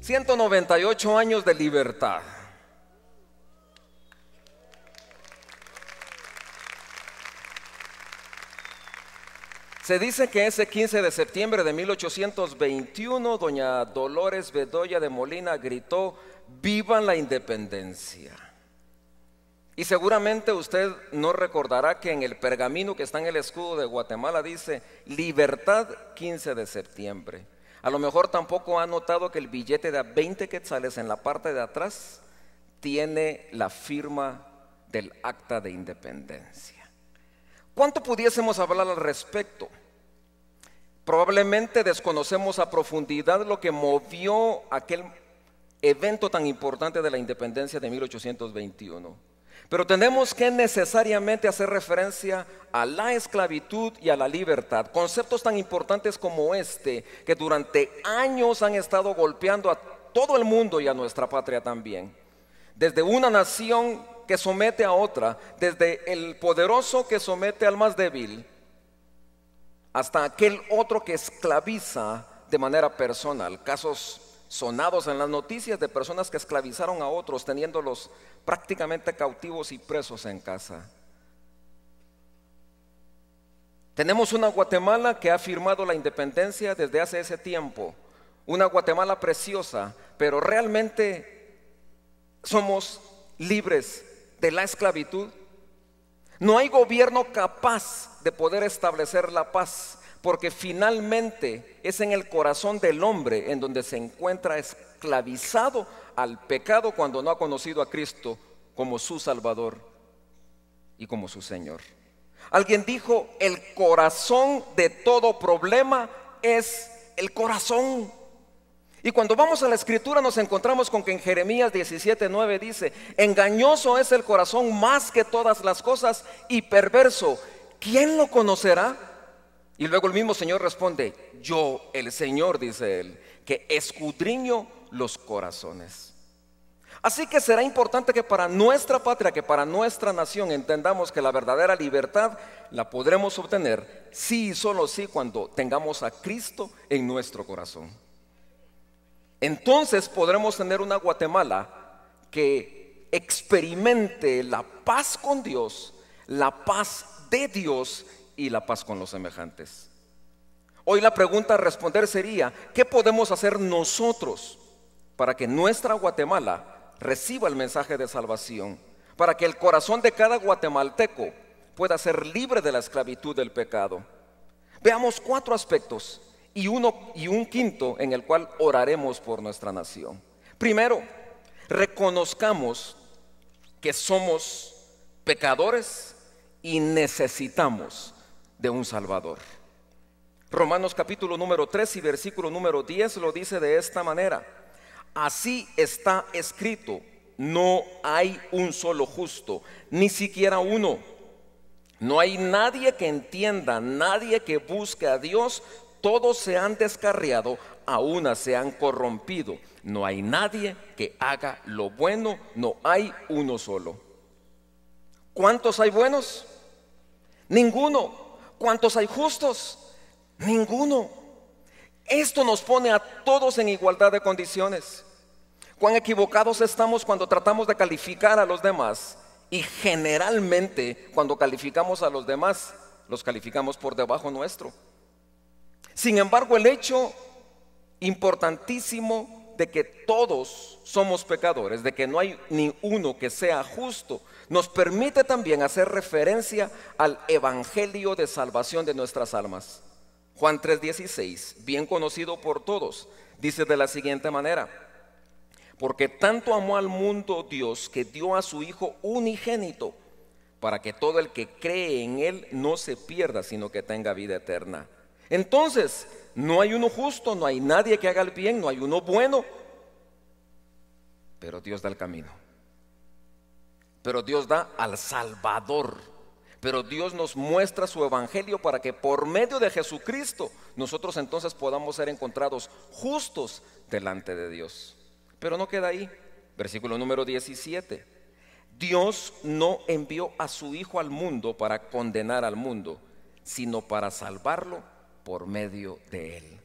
198 años de libertad. Se dice que ese 15 de septiembre de 1821, doña Dolores Bedoya de Molina gritó, vivan la independencia. Y seguramente usted no recordará que en el pergamino que está en el escudo de Guatemala dice, libertad 15 de septiembre. A lo mejor tampoco ha notado que el billete de 20 quetzales en la parte de atrás tiene la firma del acta de independencia. ¿Cuánto pudiésemos hablar al respecto? Probablemente desconocemos a profundidad lo que movió aquel evento tan importante de la independencia de 1821. Pero tenemos que necesariamente hacer referencia a la esclavitud y a la libertad, conceptos tan importantes como este, que durante años han estado golpeando a todo el mundo y a nuestra patria también. Desde una nación que somete a otra, desde el poderoso que somete al más débil, hasta aquel otro que esclaviza de manera personal. Casos sonados en las noticias de personas que esclavizaron a otros, teniéndolos prácticamente cautivos y presos en casa. Tenemos una Guatemala que ha firmado la independencia desde hace ese tiempo, una Guatemala preciosa, pero realmente somos libres de la esclavitud. No hay gobierno capaz de poder establecer la paz porque finalmente es en el corazón del hombre en donde se encuentra esclavizado al pecado cuando no ha conocido a Cristo como su Salvador y como su Señor. Alguien dijo, el corazón de todo problema es el corazón. Y cuando vamos a la escritura nos encontramos con que en Jeremías 17:9 dice, engañoso es el corazón más que todas las cosas y perverso. ¿Quién lo conocerá? Y luego el mismo Señor responde, yo, el Señor, dice él, que escudriño los corazones. Así que será importante que para nuestra patria, que para nuestra nación entendamos que la verdadera libertad la podremos obtener sí y solo sí cuando tengamos a Cristo en nuestro corazón. Entonces podremos tener una Guatemala que experimente la paz con Dios, la paz de Dios y la paz con los semejantes. Hoy la pregunta a responder sería, ¿qué podemos hacer nosotros para que nuestra Guatemala reciba el mensaje de salvación? Para que el corazón de cada guatemalteco pueda ser libre de la esclavitud del pecado. Veamos cuatro aspectos y, uno, y un quinto en el cual oraremos por nuestra nación. Primero, reconozcamos que somos pecadores y necesitamos de un Salvador. Romanos capítulo número 3 y versículo número 10 lo dice de esta manera. Así está escrito, no hay un solo justo, ni siquiera uno. No hay nadie que entienda, nadie que busque a Dios. Todos se han descarriado, a una se han corrompido. No hay nadie que haga lo bueno, no hay uno solo. ¿Cuántos hay buenos? Ninguno. ¿Cuántos hay justos? Ninguno. Esto nos pone a todos en igualdad de condiciones. Cuán equivocados estamos cuando tratamos de calificar a los demás. Y generalmente cuando calificamos a los demás, los calificamos por debajo nuestro. Sin embargo, el hecho importantísimo de que todos somos pecadores, de que no hay ni uno que sea justo, nos permite también hacer referencia al Evangelio de salvación de nuestras almas. Juan 3:16, bien conocido por todos, dice de la siguiente manera, porque tanto amó al mundo Dios que dio a su Hijo unigénito, para que todo el que cree en Él no se pierda, sino que tenga vida eterna. Entonces, no hay uno justo, no hay nadie que haga el bien, no hay uno bueno, pero Dios da el camino. Pero Dios da al Salvador. Pero Dios nos muestra su evangelio para que por medio de Jesucristo nosotros entonces podamos ser encontrados justos delante de Dios. Pero no queda ahí. Versículo número 17. Dios no envió a su Hijo al mundo para condenar al mundo, sino para salvarlo por medio de Él.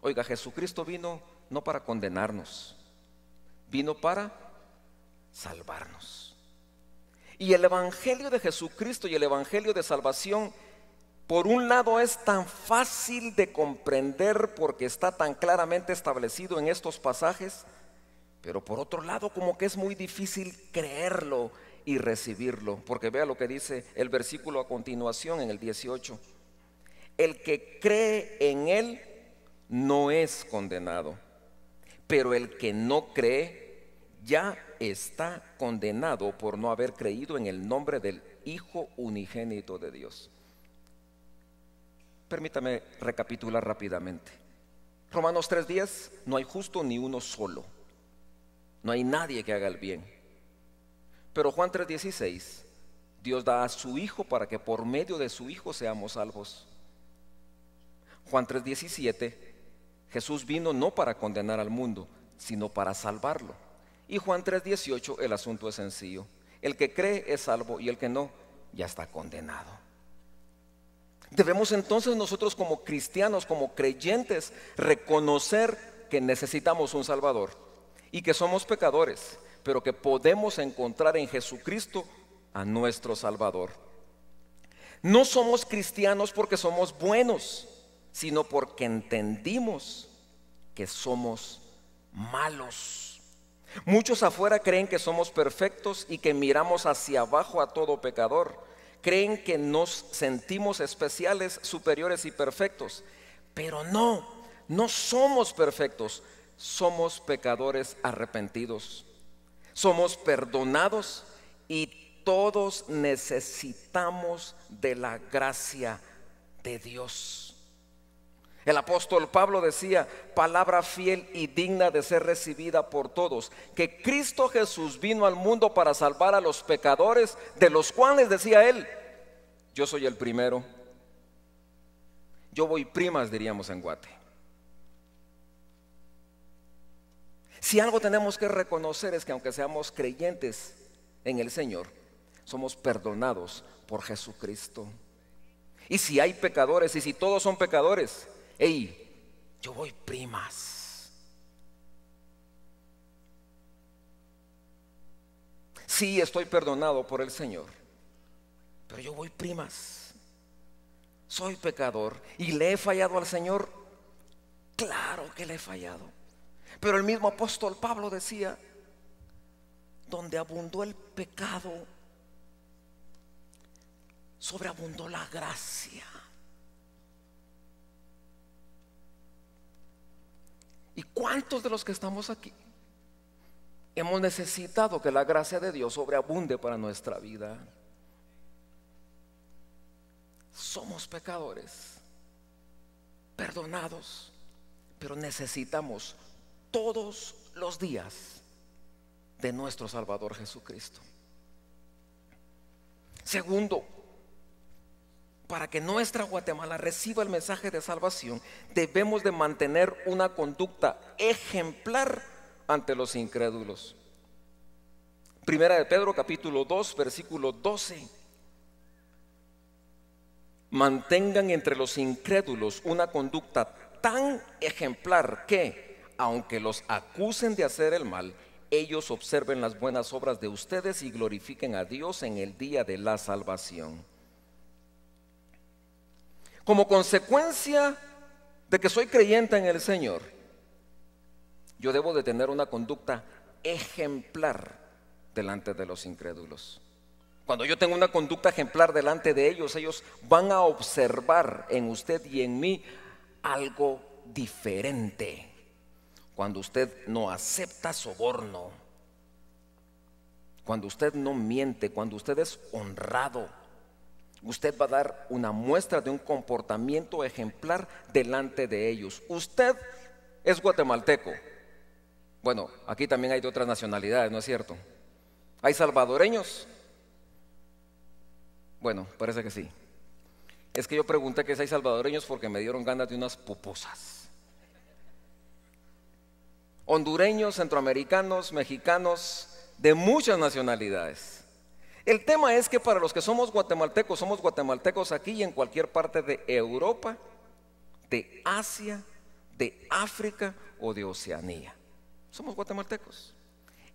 Oiga, Jesucristo vino no para condenarnos, vino para salvarnos. Y el Evangelio de Jesucristo y el Evangelio de salvación, por un lado es tan fácil de comprender porque está tan claramente establecido en estos pasajes, pero por otro lado como que es muy difícil creerlo y recibirlo, porque vea lo que dice el versículo a continuación en el 18 el que cree en Él no es condenado, pero el que no cree ya está condenado por no haber creído en el nombre del Hijo unigénito de Dios. Permítame recapitular rápidamente. Romanos 3:10, no hay justo ni uno solo. No hay nadie que haga el bien. Pero Juan 3:16, Dios da a su Hijo para que por medio de su Hijo seamos salvos. Juan 3:17, Jesús vino no para condenar al mundo, sino para salvarlo. Y Juan 3:18, el asunto es sencillo. El que cree es salvo y el que no ya está condenado. Debemos entonces nosotros como cristianos, como creyentes, reconocer que necesitamos un Salvador y que somos pecadores, pero que podemos encontrar en Jesucristo a nuestro Salvador. No somos cristianos porque somos buenos, sino porque entendimos que somos malos. Muchos afuera creen que somos perfectos y que miramos hacia abajo a todo pecador. Creen que nos sentimos especiales, superiores y perfectos. Pero no, no somos perfectos. Somos pecadores arrepentidos. Somos perdonados y todos necesitamos de la gracia de Dios. El apóstol Pablo decía, palabra fiel y digna de ser recibida por todos, que Cristo Jesús vino al mundo para salvar a los pecadores, de los cuales decía él, yo soy el primero. Yo voy primas, diríamos en Guate. Si algo tenemos que reconocer es que aunque seamos creyentes en el Señor, somos perdonados por Jesucristo. Y si hay pecadores, y si todos son pecadores, Ey yo voy primas. Sí, estoy perdonado por el Señor, pero yo voy primas. Soy pecador y le he fallado al Señor. Claro que le he fallado. Pero el mismo apóstol Pablo decía, donde abundó el pecado, sobreabundó la gracia. ¿Y cuántos de los que estamos aquí hemos necesitado que la gracia de Dios sobreabunde para nuestra vida? Somos pecadores, perdonados, pero necesitamos todos los días de nuestro Salvador Jesucristo. Segundo, para que nuestra Guatemala reciba el mensaje de salvación, debemos de mantener una conducta ejemplar ante los incrédulos. Primera de Pedro capítulo 2, versículo 12. Mantengan entre los incrédulos una conducta tan ejemplar que, aunque los acusen de hacer el mal, ellos observen las buenas obras de ustedes y glorifiquen a Dios en el día de la salvación como consecuencia de que soy creyente en el Señor, yo debo de tener una conducta ejemplar delante de los incrédulos. Cuando yo tengo una conducta ejemplar delante de ellos, ellos van a observar en usted y en mí algo diferente. Cuando usted no acepta soborno, cuando usted no miente, cuando usted es honrado, Usted va a dar una muestra de un comportamiento ejemplar delante de ellos. Usted es guatemalteco. Bueno, aquí también hay de otras nacionalidades, ¿no es cierto? ¿Hay salvadoreños? Bueno, parece que sí. Es que yo pregunté que si hay salvadoreños porque me dieron ganas de unas pupusas. Hondureños, centroamericanos, mexicanos, de muchas nacionalidades. El tema es que para los que somos guatemaltecos, somos guatemaltecos aquí y en cualquier parte de Europa, de Asia, de África o de Oceanía. Somos guatemaltecos.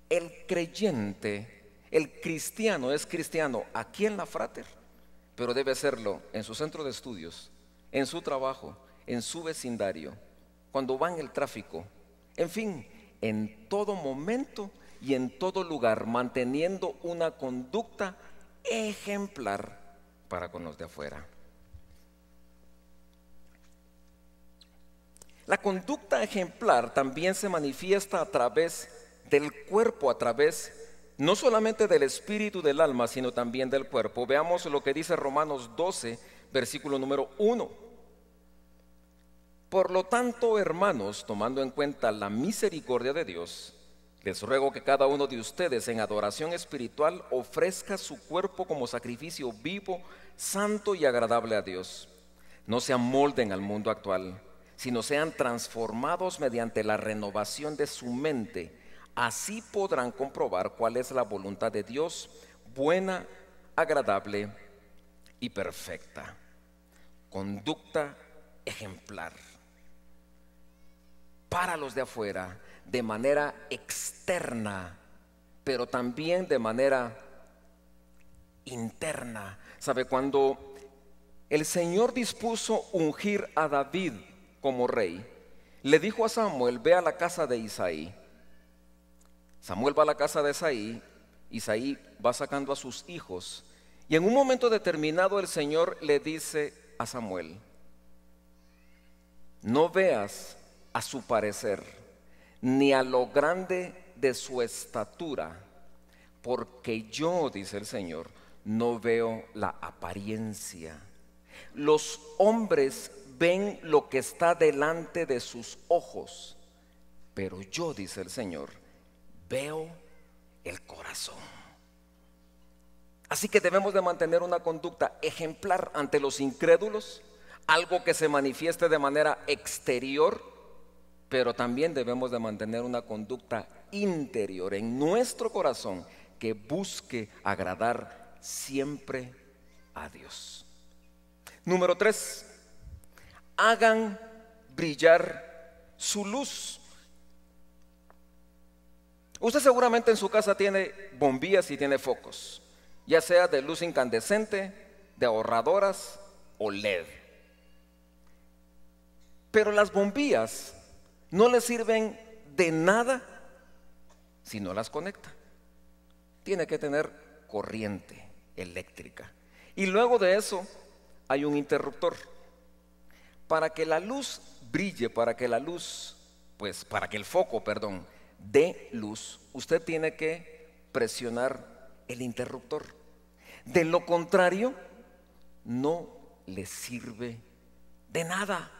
El creyente, el cristiano es cristiano aquí en la frater, pero debe serlo en su centro de estudios, en su trabajo, en su vecindario, cuando va en el tráfico, en fin, en todo momento y en todo lugar, manteniendo una conducta ejemplar para con los de afuera. La conducta ejemplar también se manifiesta a través del cuerpo, a través no solamente del espíritu del alma, sino también del cuerpo. Veamos lo que dice Romanos 12, versículo número 1. Por lo tanto, hermanos, tomando en cuenta la misericordia de Dios, les ruego que cada uno de ustedes en adoración espiritual ofrezca su cuerpo como sacrificio vivo, santo y agradable a Dios. No se amolden al mundo actual, sino sean transformados mediante la renovación de su mente. Así podrán comprobar cuál es la voluntad de Dios, buena, agradable y perfecta. Conducta ejemplar. Para los de afuera, de manera externa, pero también de manera interna. ¿Sabe? Cuando el Señor dispuso ungir a David como rey, le dijo a Samuel, ve a la casa de Isaí. Samuel va a la casa de Isaí, Isaí va sacando a sus hijos, y en un momento determinado el Señor le dice a Samuel, no veas a su parecer ni a lo grande de su estatura, porque yo, dice el Señor, no veo la apariencia. Los hombres ven lo que está delante de sus ojos, pero yo, dice el Señor, veo el corazón. Así que debemos de mantener una conducta ejemplar ante los incrédulos, algo que se manifieste de manera exterior pero también debemos de mantener una conducta interior en nuestro corazón que busque agradar siempre a Dios. Número tres, hagan brillar su luz. Usted seguramente en su casa tiene bombillas y tiene focos, ya sea de luz incandescente, de ahorradoras o LED. Pero las bombillas no le sirven de nada si no las conecta. Tiene que tener corriente eléctrica. Y luego de eso hay un interruptor. Para que la luz brille, para que la luz, pues para que el foco, perdón, dé luz, usted tiene que presionar el interruptor. De lo contrario, no le sirve de nada.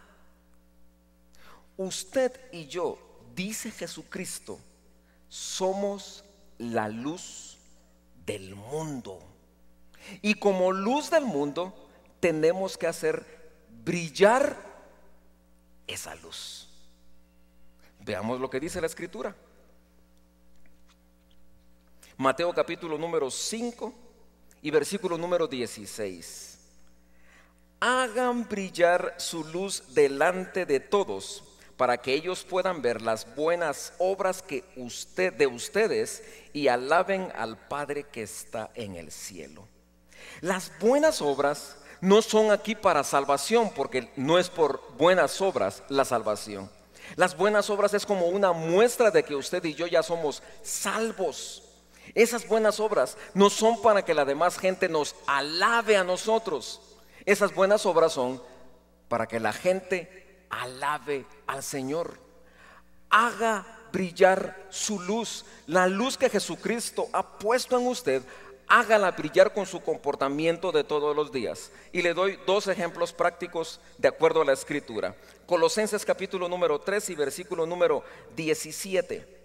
Usted y yo, dice Jesucristo, somos la luz del mundo. Y como luz del mundo, tenemos que hacer brillar esa luz. Veamos lo que dice la escritura. Mateo capítulo número 5 y versículo número 16. Hagan brillar su luz delante de todos para que ellos puedan ver las buenas obras que usted, de ustedes y alaben al Padre que está en el cielo. Las buenas obras no son aquí para salvación, porque no es por buenas obras la salvación. Las buenas obras es como una muestra de que usted y yo ya somos salvos. Esas buenas obras no son para que la demás gente nos alabe a nosotros. Esas buenas obras son para que la gente alabe al Señor, haga brillar su luz, la luz que Jesucristo ha puesto en usted, hágala brillar con su comportamiento de todos los días. Y le doy dos ejemplos prácticos de acuerdo a la escritura. Colosenses capítulo número 3 y versículo número 17.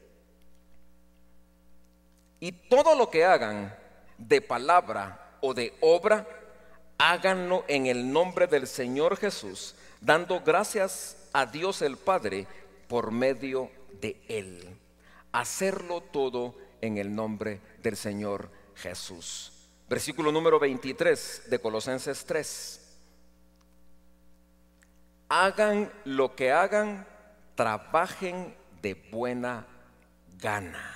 Y todo lo que hagan de palabra o de obra, háganlo en el nombre del Señor Jesús, dando gracias a Dios el Padre por medio de Él. Hacerlo todo en el nombre del Señor Jesús. Versículo número 23 de Colosenses 3. Hagan lo que hagan, trabajen de buena gana.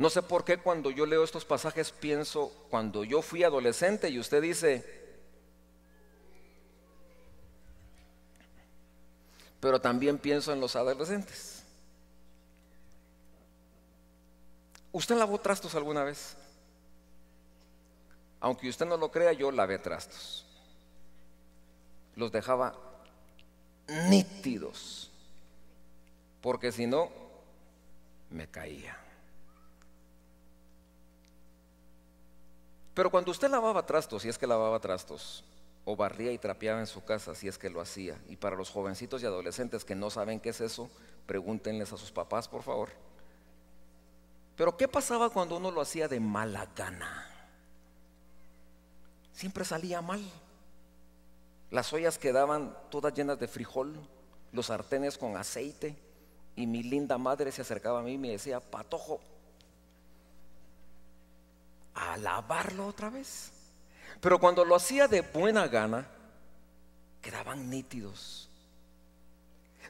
No sé por qué cuando yo leo estos pasajes pienso cuando yo fui adolescente y usted dice, pero también pienso en los adolescentes. ¿Usted lavó trastos alguna vez? Aunque usted no lo crea, yo lavé trastos. Los dejaba nítidos, porque si no, me caía. Pero cuando usted lavaba trastos, si es que lavaba trastos, o barría y trapeaba en su casa, si es que lo hacía, y para los jovencitos y adolescentes que no saben qué es eso, pregúntenles a sus papás, por favor. Pero ¿qué pasaba cuando uno lo hacía de mala gana? Siempre salía mal. Las ollas quedaban todas llenas de frijol, los sartenes con aceite, y mi linda madre se acercaba a mí y me decía, patojo, alabarlo otra vez. Pero cuando lo hacía de buena gana, quedaban nítidos.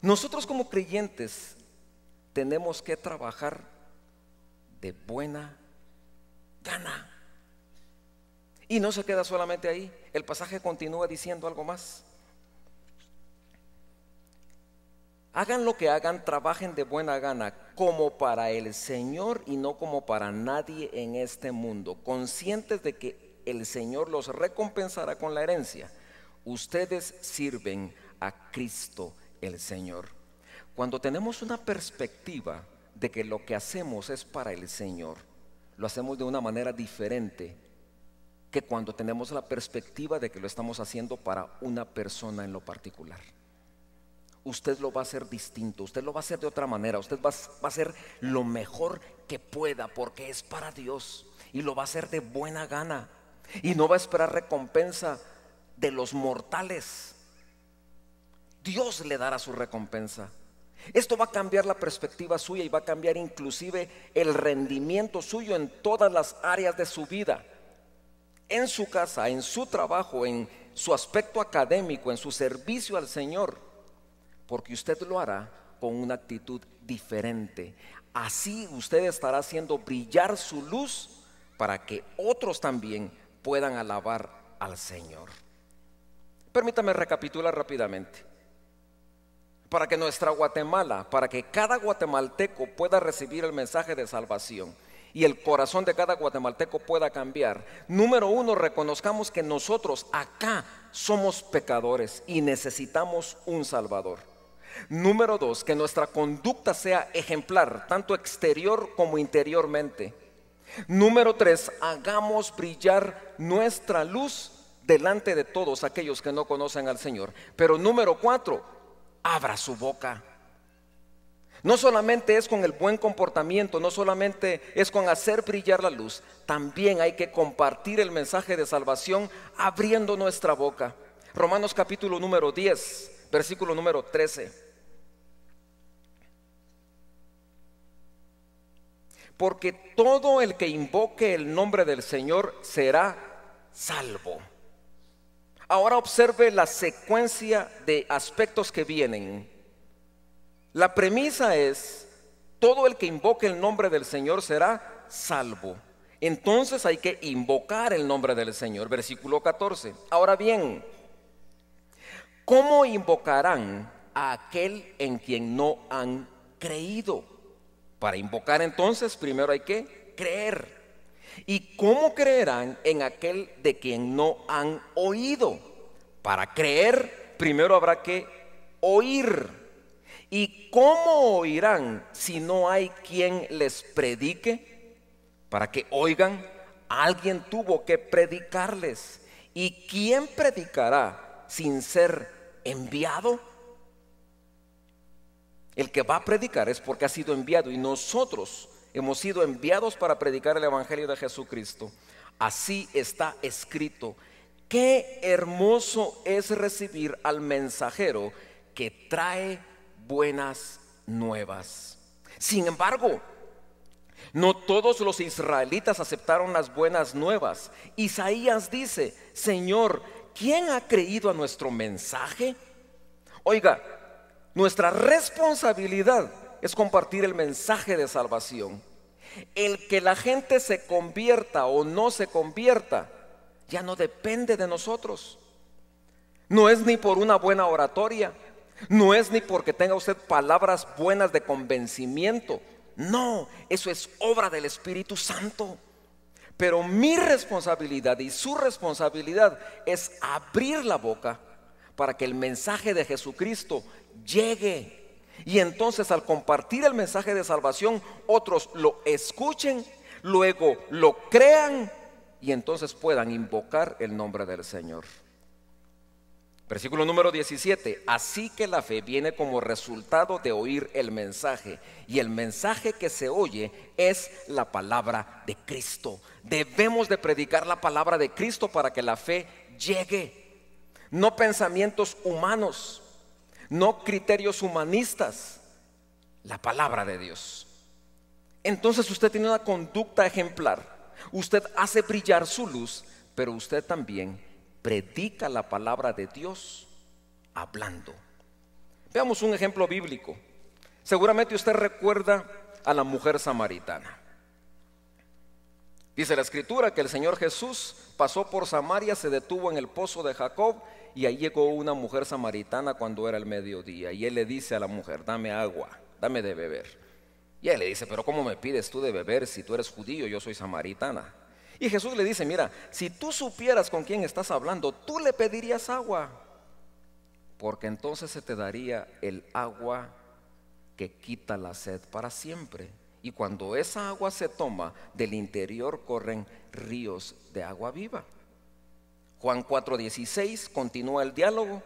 Nosotros como creyentes tenemos que trabajar de buena gana. Y no se queda solamente ahí, el pasaje continúa diciendo algo más. Hagan lo que hagan, trabajen de buena gana, como para el Señor y no como para nadie en este mundo, conscientes de que el Señor los recompensará con la herencia. Ustedes sirven a Cristo el Señor. Cuando tenemos una perspectiva de que lo que hacemos es para el Señor, lo hacemos de una manera diferente que cuando tenemos la perspectiva de que lo estamos haciendo para una persona en lo particular usted lo va a hacer distinto, usted lo va a hacer de otra manera, usted va, a hacer lo mejor que pueda porque es para Dios y lo va a hacer de buena gana y no va a esperar recompensa de los mortales. Dios le dará su recompensa. Esto va a cambiar la perspectiva suya y va a cambiar inclusive el rendimiento suyo en todas las áreas de su vida, en su casa, en su trabajo, en su aspecto académico, en su servicio al Señor porque usted lo hará con una actitud diferente. Así usted estará haciendo brillar su luz para que otros también puedan alabar al Señor. Permítame recapitular rápidamente. Para que nuestra Guatemala, para que cada guatemalteco pueda recibir el mensaje de salvación y el corazón de cada guatemalteco pueda cambiar. Número uno, reconozcamos que nosotros acá somos pecadores y necesitamos un Salvador. Número dos, que nuestra conducta sea ejemplar, tanto exterior como interiormente. Número tres, hagamos brillar nuestra luz delante de todos aquellos que no conocen al Señor. Pero número cuatro, abra su boca. No solamente es con el buen comportamiento, no solamente es con hacer brillar la luz, también hay que compartir el mensaje de salvación abriendo nuestra boca. Romanos capítulo número 10, versículo número 13. Porque todo el que invoque el nombre del Señor será salvo. Ahora observe la secuencia de aspectos que vienen. La premisa es, todo el que invoque el nombre del Señor será salvo. Entonces hay que invocar el nombre del Señor. Versículo 14. Ahora bien, ¿cómo invocarán a aquel en quien no han creído? Para invocar entonces primero hay que creer. ¿Y cómo creerán en aquel de quien no han oído? Para creer primero habrá que oír. ¿Y cómo oirán si no hay quien les predique? Para que oigan, alguien tuvo que predicarles. ¿Y quién predicará sin ser enviado? El que va a predicar es porque ha sido enviado y nosotros hemos sido enviados para predicar el Evangelio de Jesucristo. Así está escrito. Qué hermoso es recibir al mensajero que trae buenas nuevas. Sin embargo, no todos los israelitas aceptaron las buenas nuevas. Isaías dice, Señor, ¿quién ha creído a nuestro mensaje? Oiga, nuestra responsabilidad es compartir el mensaje de salvación. El que la gente se convierta o no se convierta ya no depende de nosotros. No es ni por una buena oratoria, no es ni porque tenga usted palabras buenas de convencimiento. No, eso es obra del Espíritu Santo. Pero mi responsabilidad y su responsabilidad es abrir la boca para que el mensaje de Jesucristo llegue. Y entonces al compartir el mensaje de salvación, otros lo escuchen, luego lo crean y entonces puedan invocar el nombre del Señor. Versículo número 17. Así que la fe viene como resultado de oír el mensaje. Y el mensaje que se oye es la palabra de Cristo. Debemos de predicar la palabra de Cristo para que la fe llegue. No pensamientos humanos, no criterios humanistas. La palabra de Dios. Entonces usted tiene una conducta ejemplar. Usted hace brillar su luz, pero usted también predica la palabra de Dios hablando. Veamos un ejemplo bíblico. Seguramente usted recuerda a la mujer samaritana. Dice la escritura que el Señor Jesús pasó por Samaria, se detuvo en el pozo de Jacob y ahí llegó una mujer samaritana cuando era el mediodía. Y él le dice a la mujer, dame agua, dame de beber. Y él le dice, pero ¿cómo me pides tú de beber si tú eres judío, yo soy samaritana? Y Jesús le dice, mira, si tú supieras con quién estás hablando, tú le pedirías agua, porque entonces se te daría el agua que quita la sed para siempre. Y cuando esa agua se toma, del interior corren ríos de agua viva. Juan 4:16 continúa el diálogo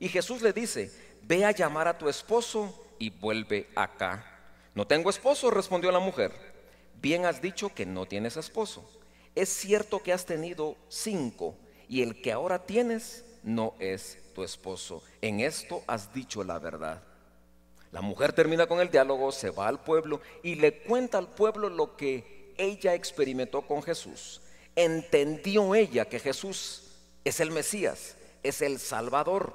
y Jesús le dice, ve a llamar a tu esposo y vuelve acá. No tengo esposo, respondió la mujer. Bien has dicho que no tienes esposo es cierto que has tenido cinco y el que ahora tienes no es tu esposo. En esto has dicho la verdad. La mujer termina con el diálogo, se va al pueblo y le cuenta al pueblo lo que ella experimentó con Jesús. Entendió ella que Jesús es el Mesías, es el Salvador.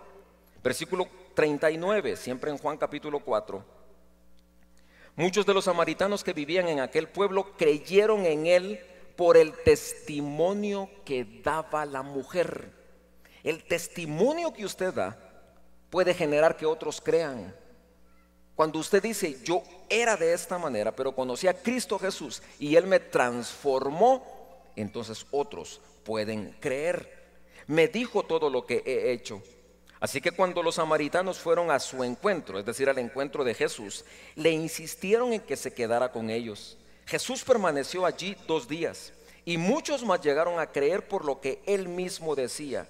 Versículo 39, siempre en Juan capítulo 4. Muchos de los samaritanos que vivían en aquel pueblo creyeron en él por el testimonio que daba la mujer. El testimonio que usted da puede generar que otros crean. Cuando usted dice, yo era de esta manera, pero conocí a Cristo Jesús y Él me transformó, entonces otros pueden creer. Me dijo todo lo que he hecho. Así que cuando los samaritanos fueron a su encuentro, es decir, al encuentro de Jesús, le insistieron en que se quedara con ellos. Jesús permaneció allí dos días y muchos más llegaron a creer por lo que él mismo decía.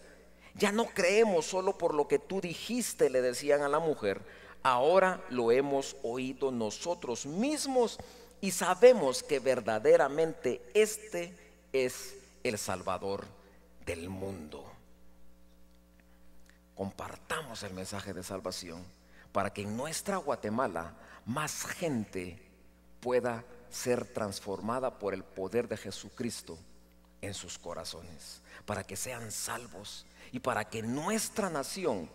Ya no creemos solo por lo que tú dijiste, le decían a la mujer, ahora lo hemos oído nosotros mismos y sabemos que verdaderamente este es el Salvador del mundo. Compartamos el mensaje de salvación para que en nuestra Guatemala más gente pueda ser transformada por el poder de Jesucristo en sus corazones, para que sean salvos y para que nuestra nación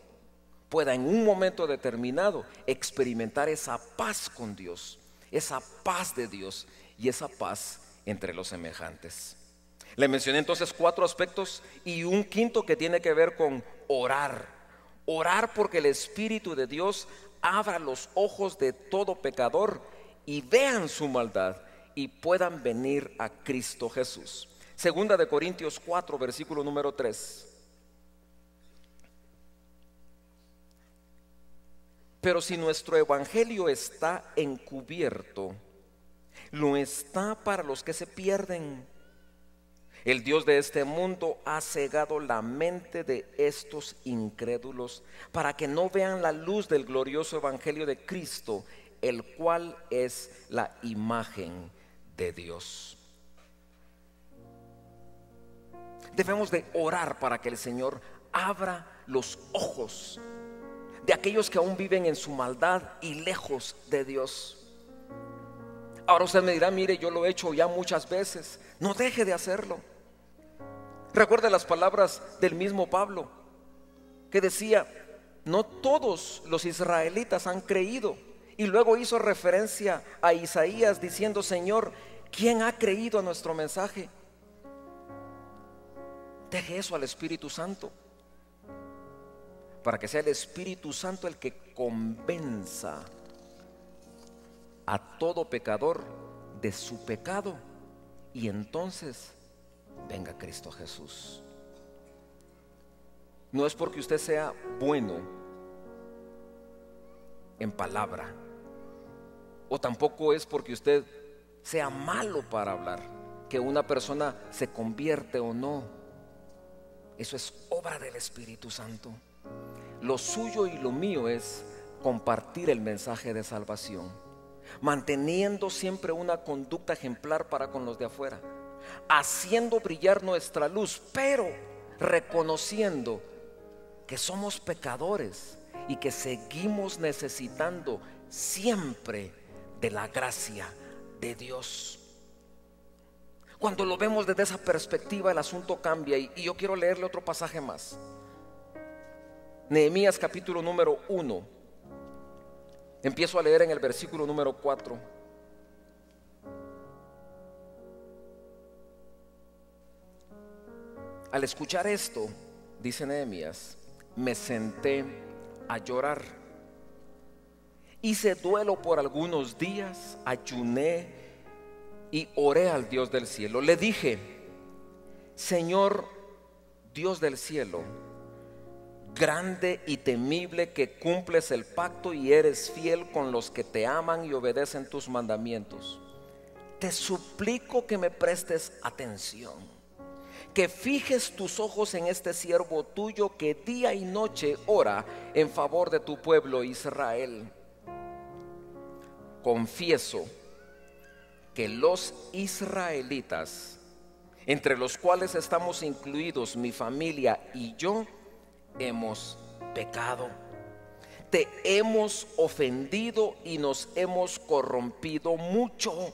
pueda en un momento determinado experimentar esa paz con Dios, esa paz de Dios y esa paz entre los semejantes. Le mencioné entonces cuatro aspectos y un quinto que tiene que ver con orar. Orar porque el Espíritu de Dios abra los ojos de todo pecador y vean su maldad y puedan venir a Cristo Jesús. Segunda de Corintios 4, versículo número 3. Pero si nuestro evangelio está encubierto, lo está para los que se pierden. El Dios de este mundo ha cegado la mente de estos incrédulos para que no vean la luz del glorioso evangelio de Cristo el cual es la imagen de Dios. Debemos de orar para que el Señor abra los ojos de aquellos que aún viven en su maldad y lejos de Dios. Ahora usted me dirá, mire, yo lo he hecho ya muchas veces, no deje de hacerlo. Recuerde las palabras del mismo Pablo, que decía, no todos los israelitas han creído, y luego hizo referencia a Isaías diciendo, Señor, ¿quién ha creído a nuestro mensaje? Deje eso al Espíritu Santo, para que sea el Espíritu Santo el que convenza a todo pecador de su pecado y entonces venga Cristo Jesús. No es porque usted sea bueno en palabra, o tampoco es porque usted sea malo para hablar, que una persona se convierte o no. Eso es obra del Espíritu Santo. Lo suyo y lo mío es compartir el mensaje de salvación, manteniendo siempre una conducta ejemplar para con los de afuera, haciendo brillar nuestra luz, pero reconociendo que somos pecadores y que seguimos necesitando siempre de la gracia de Dios. Cuando lo vemos desde esa perspectiva, el asunto cambia. Y, yo quiero leerle otro pasaje más. Nehemías capítulo número 1. Empiezo a leer en el versículo número 4. Al escuchar esto, dice Nehemías, me senté a llorar. Hice duelo por algunos días, ayuné y oré al Dios del cielo. Le dije, Señor Dios del cielo, grande y temible que cumples el pacto y eres fiel con los que te aman y obedecen tus mandamientos. Te suplico que me prestes atención que fijes tus ojos en este siervo tuyo que día y noche ora en favor de tu pueblo Israel confieso que los israelitas, entre los cuales estamos incluidos mi familia y yo, hemos pecado. Te hemos ofendido y nos hemos corrompido mucho.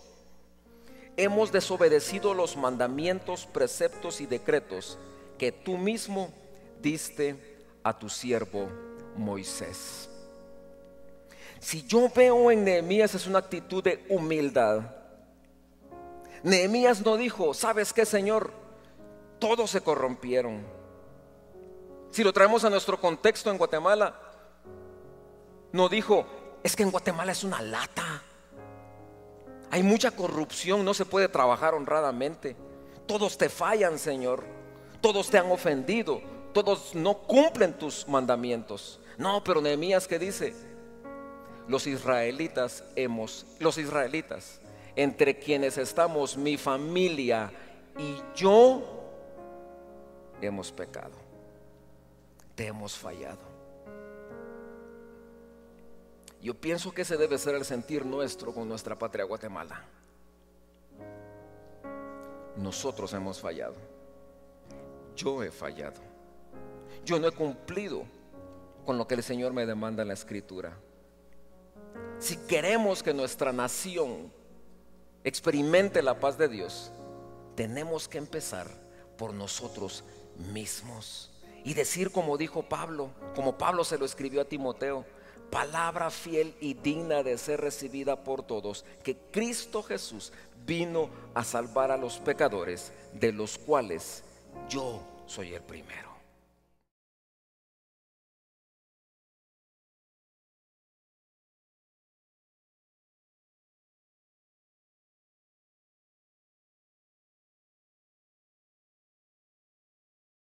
Hemos desobedecido los mandamientos, preceptos y decretos que tú mismo diste a tu siervo Moisés. Si yo veo en Nehemías es una actitud de humildad. Nehemías no dijo, ¿sabes qué, Señor? Todos se corrompieron. Si lo traemos a nuestro contexto en Guatemala, no dijo, es que en Guatemala es una lata. Hay mucha corrupción, no se puede trabajar honradamente. Todos te fallan, Señor. Todos te han ofendido. Todos no cumplen tus mandamientos. No, pero Nehemías, ¿qué dice? los israelitas hemos, los israelitas, entre quienes estamos mi familia y yo, hemos pecado, te hemos fallado. Yo pienso que ese debe ser el sentir nuestro con nuestra patria Guatemala. Nosotros hemos fallado. Yo he fallado. Yo no he cumplido con lo que el Señor me demanda en la escritura. Si queremos que nuestra nación experimente la paz de Dios, tenemos que empezar por nosotros mismos. Y decir como dijo Pablo, como Pablo se lo escribió a Timoteo, palabra fiel y digna de ser recibida por todos, que Cristo Jesús vino a salvar a los pecadores, de los cuales yo soy el primero.